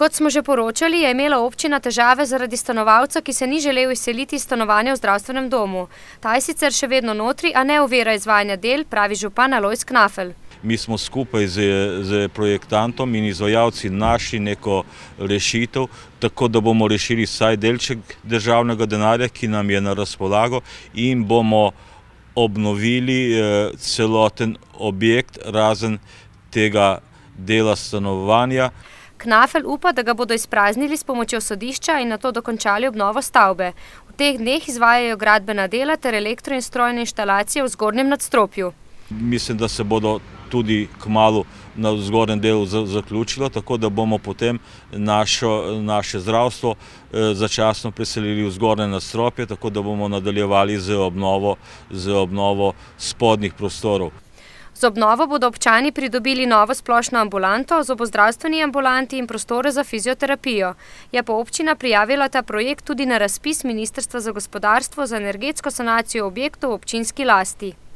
Kot smo že poročali, je imela občina težave zaradi stanovalca, ki se ni želel izseliti iz stanovanja v zdravstvenem domu. Ta je sicer še vedno notri, a ne uvera izvajanja del, pravi župan Alojs Knafel. Mi smo skupaj z projektantom in izvajalci našli neko rešitev, tako da bomo rešili vsaj delček državnega denarja, ki nam je na razpolago in bomo obnovili eh, celoten objekt razen tega dela stanovanja. Knafel upa, da ga bodo izpraznili s pomočjo sodišča in na to dokončali obnovo stavbe. V teh dneh izvajajo gradbena dela ter elektro in strojne inštalacije v zgornjem nadstropju. Mislim, da se bodo tudi k malu na zgornjem delu zaključilo, tako da bomo potem naše zdravstvo eh, začasno preselili v zgornje nadstropje, tako da bomo nadaljevali z obnovo spodnih prostorov. Z obnovo bodo občani pridobili novo splošno ambulanto, zobozdravstveni ambulanti in prostore za fizioterapijo. Je pa občina prijavila ta projekt tudi na razpis Ministrstva za gospodarstvo za energetsko sanacijo objektov v občinski lasti.